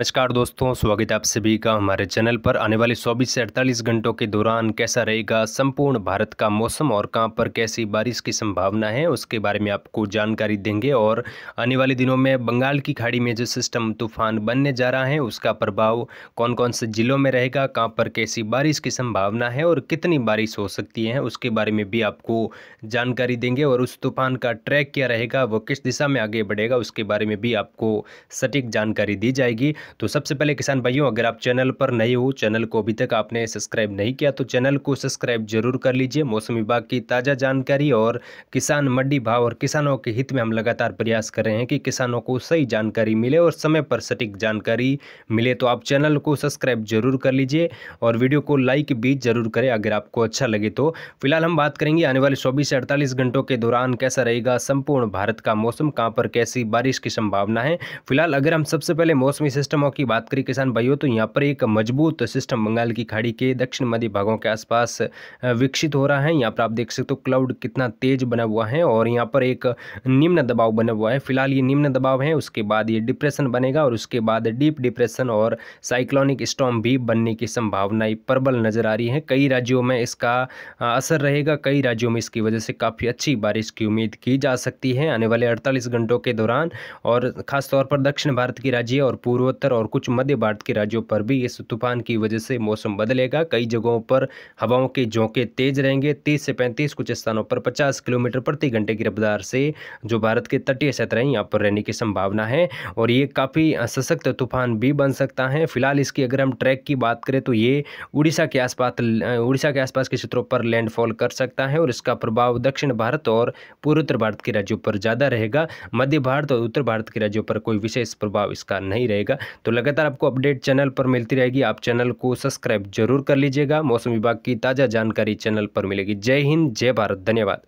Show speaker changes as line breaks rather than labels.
नमस्कार दोस्तों स्वागत है आप सभी का हमारे चैनल पर आने वाले 24 से 48 घंटों के दौरान कैसा रहेगा संपूर्ण भारत का मौसम और कहां पर कैसी बारिश की संभावना है उसके बारे में आपको जानकारी देंगे और आने वाले दिनों में बंगाल की खाड़ी में जो सिस्टम तूफान बनने जा रहा है उसका प्रभाव कौन कौन से जिलों में रहेगा कहाँ पर कैसी बारिश की संभावना है और कितनी बारिश हो सकती है उसके बारे में भी आपको जानकारी देंगे और उस तूफान का ट्रैक क्या रहेगा वो किस दिशा में आगे बढ़ेगा उसके बारे में भी आपको सटीक जानकारी दी जाएगी तो सबसे पहले किसान भाइयों अगर आप चैनल पर नए हो चैनल को अभी तक आपने सब्सक्राइब नहीं किया तो चैनल को सब्सक्राइब जरूर कर लीजिए मौसम विभाग की ताज़ा जानकारी और किसान मंडी भाव और किसानों के हित में हम लगातार प्रयास कर रहे हैं कि किसानों को सही जानकारी मिले और समय पर सटीक जानकारी मिले तो आप चैनल को सब्सक्राइब जरूर कर लीजिए और वीडियो को लाइक भी जरूर करें अगर आपको अच्छा लगे तो फिलहाल हम बात करेंगे आने वाले चौबीस से अड़तालीस घंटों के दौरान कैसा रहेगा संपूर्ण भारत का मौसम कहाँ पर कैसी बारिश की संभावना है फिलहाल अगर हम सबसे पहले मौसमी सिस्टम सिस्टमों की बात करी किसान भाइयों तो यहाँ पर एक मजबूत सिस्टम बंगाल की खाड़ी के दक्षिण मध्य भागों के आसपास विकसित हो रहा है यहाँ पर आप देख सकते हो क्लाउड कितना तेज बना हुआ है और यहाँ पर एक निम्न दबाव बना हुआ है फिलहाल ये निम्न दबाव है उसके बाद ये डिप्रेशन बनेगा और उसके बाद डीप डिप्रेशन और साइक्लोनिक स्टॉम भी बनने की संभावनाएं प्रबल नजर आ रही है कई राज्यों में इसका असर रहेगा कई राज्यों में इसकी वजह से काफ़ी अच्छी बारिश की उम्मीद की जा सकती है आने वाले अड़तालीस घंटों के दौरान और खासतौर पर दक्षिण भारत के राज्य और पूर्व उत्तर और कुछ मध्य भारत के राज्यों पर भी इस तूफान की वजह से मौसम बदलेगा कई जगहों पर हवाओं के झोंके तेज रहेंगे तीस से पैंतीस कुछ स्थानों पर पचास किलोमीटर प्रति घंटे की रफ्तार से जो भारत के तटीय क्षेत्र हैं यहाँ पर रहने की संभावना है और ये काफ़ी सशक्त तूफान भी बन सकता है फिलहाल इसकी अगर हम ट्रैक की बात करें तो ये उड़ीसा के आसपास उड़ीसा के आसपास के क्षेत्रों पर लैंडफॉल कर सकता है और इसका प्रभाव दक्षिण भारत और पूर्वोत्तर भारत के राज्यों पर ज़्यादा रहेगा मध्य भारत और उत्तर भारत के राज्यों पर कोई विशेष प्रभाव इसका नहीं रहेगा तो लगातार आपको अपडेट चैनल पर मिलती रहेगी आप चैनल को सब्सक्राइब जरूर कर लीजिएगा मौसम विभाग की ताज़ा जानकारी चैनल पर मिलेगी जय हिंद जय भारत धन्यवाद